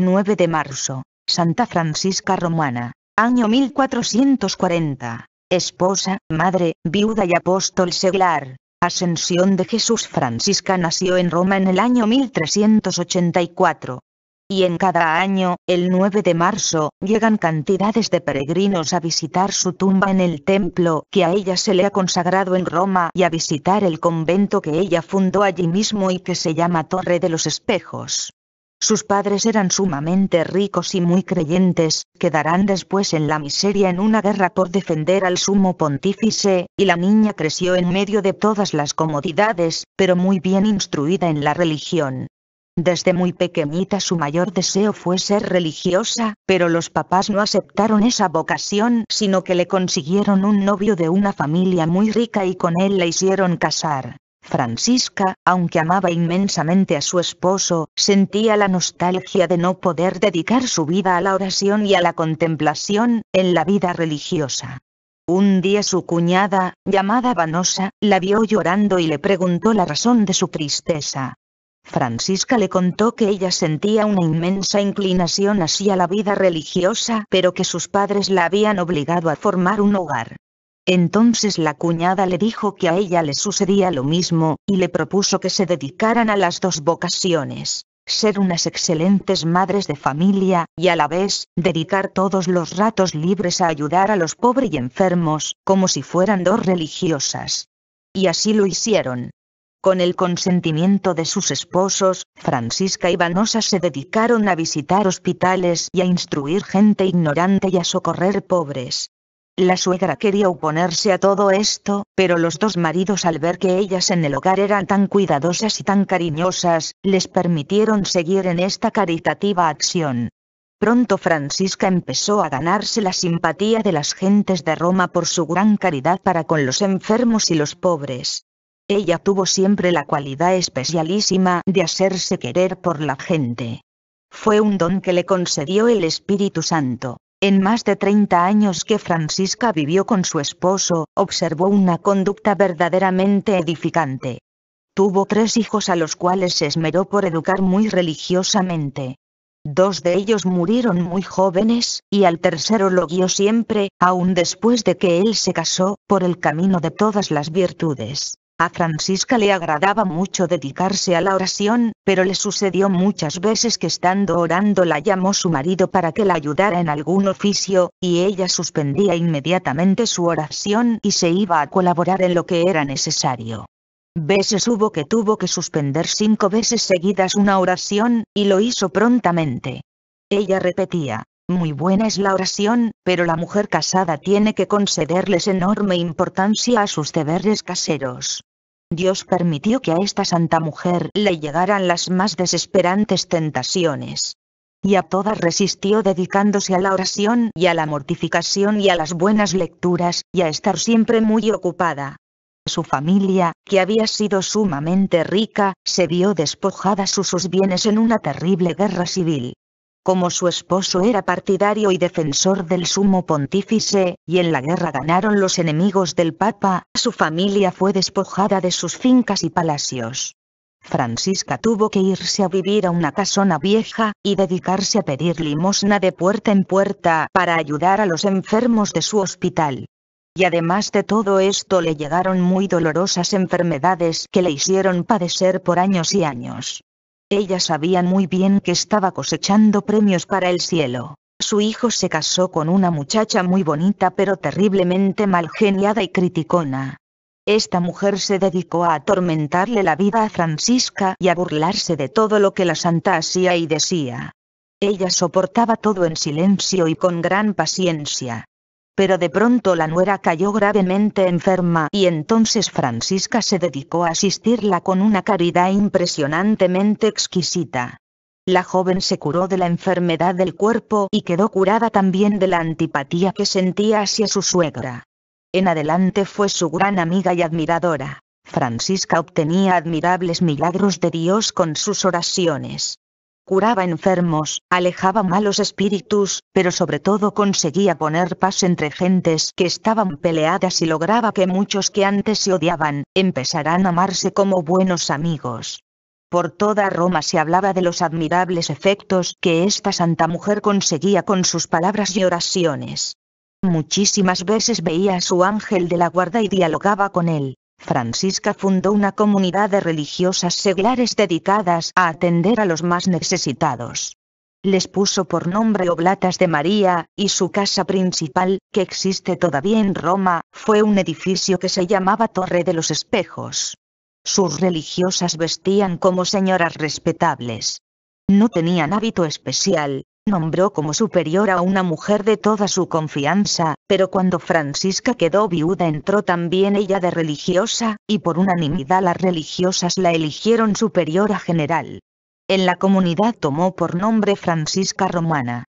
9 de marzo, Santa Francisca Romana, año 1440, esposa, madre, viuda y apóstol seglar. Ascensión de Jesús Francisca nació en Roma en el año 1384. Y en cada año, el 9 de marzo, llegan cantidades de peregrinos a visitar su tumba en el templo que a ella se le ha consagrado en Roma y a visitar el convento que ella fundó allí mismo y que se llama Torre de los Espejos. Sus padres eran sumamente ricos y muy creyentes, quedarán después en la miseria en una guerra por defender al sumo pontífice, y la niña creció en medio de todas las comodidades, pero muy bien instruida en la religión. Desde muy pequeñita su mayor deseo fue ser religiosa, pero los papás no aceptaron esa vocación, sino que le consiguieron un novio de una familia muy rica y con él la hicieron casar. Francisca, aunque amaba inmensamente a su esposo, sentía la nostalgia de no poder dedicar su vida a la oración y a la contemplación, en la vida religiosa. Un día su cuñada, llamada Vanosa, la vio llorando y le preguntó la razón de su tristeza. Francisca le contó que ella sentía una inmensa inclinación hacia la vida religiosa pero que sus padres la habían obligado a formar un hogar. Entonces la cuñada le dijo que a ella le sucedía lo mismo, y le propuso que se dedicaran a las dos vocaciones, ser unas excelentes madres de familia, y a la vez, dedicar todos los ratos libres a ayudar a los pobres y enfermos, como si fueran dos religiosas. Y así lo hicieron. Con el consentimiento de sus esposos, Francisca y Vanosa se dedicaron a visitar hospitales y a instruir gente ignorante y a socorrer pobres. La suegra quería oponerse a todo esto, pero los dos maridos al ver que ellas en el hogar eran tan cuidadosas y tan cariñosas, les permitieron seguir en esta caritativa acción. Pronto Francisca empezó a ganarse la simpatía de las gentes de Roma por su gran caridad para con los enfermos y los pobres. Ella tuvo siempre la cualidad especialísima de hacerse querer por la gente. Fue un don que le concedió el Espíritu Santo. En más de 30 años que Francisca vivió con su esposo, observó una conducta verdaderamente edificante. Tuvo tres hijos a los cuales se esmeró por educar muy religiosamente. Dos de ellos murieron muy jóvenes, y al tercero lo guió siempre, aun después de que él se casó, por el camino de todas las virtudes. A Francisca le agradaba mucho dedicarse a la oración, pero le sucedió muchas veces que estando orando la llamó su marido para que la ayudara en algún oficio, y ella suspendía inmediatamente su oración y se iba a colaborar en lo que era necesario. Veces hubo que tuvo que suspender cinco veces seguidas una oración, y lo hizo prontamente. Ella repetía, muy buena es la oración, pero la mujer casada tiene que concederles enorme importancia a sus deberes caseros. Dios permitió que a esta santa mujer le llegaran las más desesperantes tentaciones. Y a todas resistió dedicándose a la oración y a la mortificación y a las buenas lecturas, y a estar siempre muy ocupada. Su familia, que había sido sumamente rica, se vio despojada de sus bienes en una terrible guerra civil. Como su esposo era partidario y defensor del sumo pontífice, y en la guerra ganaron los enemigos del papa, su familia fue despojada de sus fincas y palacios. Francisca tuvo que irse a vivir a una casona vieja, y dedicarse a pedir limosna de puerta en puerta para ayudar a los enfermos de su hospital. Y además de todo esto le llegaron muy dolorosas enfermedades que le hicieron padecer por años y años. Ella sabía muy bien que estaba cosechando premios para el cielo. Su hijo se casó con una muchacha muy bonita pero terriblemente malgeniada y criticona. Esta mujer se dedicó a atormentarle la vida a Francisca y a burlarse de todo lo que la santa hacía y decía. Ella soportaba todo en silencio y con gran paciencia. Pero de pronto la nuera cayó gravemente enferma y entonces Francisca se dedicó a asistirla con una caridad impresionantemente exquisita. La joven se curó de la enfermedad del cuerpo y quedó curada también de la antipatía que sentía hacia su suegra. En adelante fue su gran amiga y admiradora. Francisca obtenía admirables milagros de Dios con sus oraciones curaba enfermos, alejaba malos espíritus, pero sobre todo conseguía poner paz entre gentes que estaban peleadas y lograba que muchos que antes se odiaban, empezaran a amarse como buenos amigos. Por toda Roma se hablaba de los admirables efectos que esta santa mujer conseguía con sus palabras y oraciones. Muchísimas veces veía a su ángel de la guarda y dialogaba con él. Francisca fundó una comunidad de religiosas seglares dedicadas a atender a los más necesitados. Les puso por nombre Oblatas de María, y su casa principal, que existe todavía en Roma, fue un edificio que se llamaba Torre de los Espejos. Sus religiosas vestían como señoras respetables. No tenían hábito especial, nombró como superior a una mujer de toda su confianza, pero cuando Francisca quedó viuda entró también ella de religiosa, y por unanimidad las religiosas la eligieron superiora general. En la comunidad tomó por nombre Francisca Romana.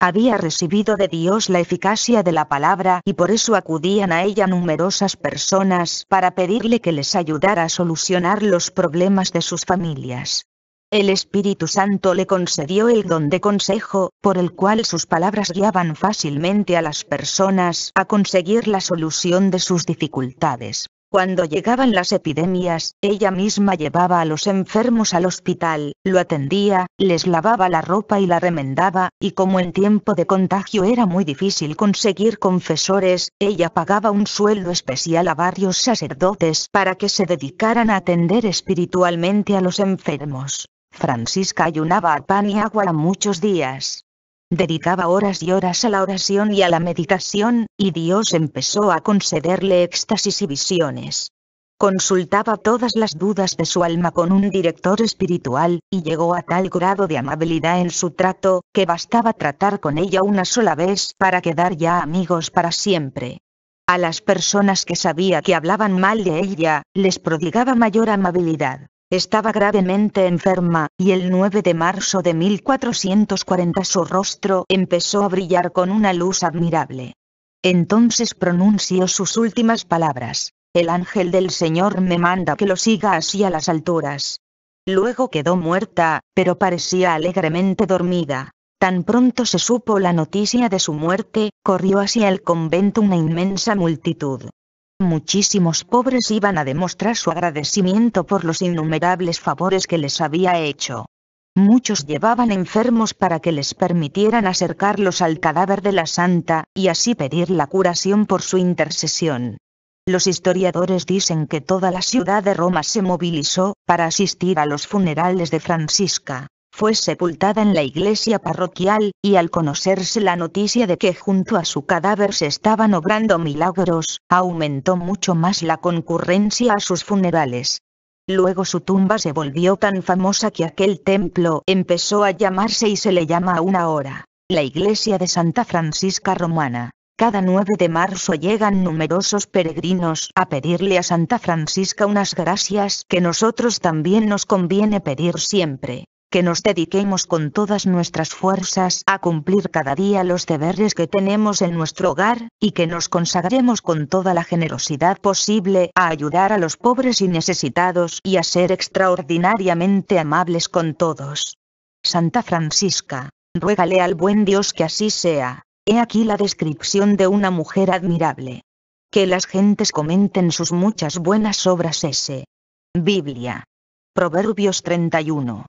Había recibido de Dios la eficacia de la palabra y por eso acudían a ella numerosas personas para pedirle que les ayudara a solucionar los problemas de sus familias. El Espíritu Santo le concedió el don de consejo, por el cual sus palabras guiaban fácilmente a las personas a conseguir la solución de sus dificultades. Cuando llegaban las epidemias, ella misma llevaba a los enfermos al hospital, lo atendía, les lavaba la ropa y la remendaba, y como en tiempo de contagio era muy difícil conseguir confesores, ella pagaba un sueldo especial a varios sacerdotes para que se dedicaran a atender espiritualmente a los enfermos. Francisca ayunaba a pan y agua muchos días. Dedicaba horas y horas a la oración y a la meditación, y Dios empezó a concederle éxtasis y visiones. Consultaba todas las dudas de su alma con un director espiritual, y llegó a tal grado de amabilidad en su trato, que bastaba tratar con ella una sola vez para quedar ya amigos para siempre. A las personas que sabía que hablaban mal de ella, les prodigaba mayor amabilidad. Estaba gravemente enferma, y el 9 de marzo de 1440 su rostro empezó a brillar con una luz admirable. Entonces pronunció sus últimas palabras. El ángel del Señor me manda que lo siga hacia las alturas. Luego quedó muerta, pero parecía alegremente dormida. Tan pronto se supo la noticia de su muerte, corrió hacia el convento una inmensa multitud. Muchísimos pobres iban a demostrar su agradecimiento por los innumerables favores que les había hecho. Muchos llevaban enfermos para que les permitieran acercarlos al cadáver de la santa, y así pedir la curación por su intercesión. Los historiadores dicen que toda la ciudad de Roma se movilizó, para asistir a los funerales de Francisca. Fue sepultada en la iglesia parroquial, y al conocerse la noticia de que junto a su cadáver se estaban obrando milagros, aumentó mucho más la concurrencia a sus funerales. Luego su tumba se volvió tan famosa que aquel templo empezó a llamarse y se le llama aún ahora, la iglesia de Santa Francisca Romana. Cada 9 de marzo llegan numerosos peregrinos a pedirle a Santa Francisca unas gracias que nosotros también nos conviene pedir siempre que nos dediquemos con todas nuestras fuerzas a cumplir cada día los deberes que tenemos en nuestro hogar, y que nos consagremos con toda la generosidad posible a ayudar a los pobres y necesitados y a ser extraordinariamente amables con todos. Santa Francisca, ruégale al buen Dios que así sea. He aquí la descripción de una mujer admirable. Que las gentes comenten sus muchas buenas obras S. Biblia. Proverbios 31.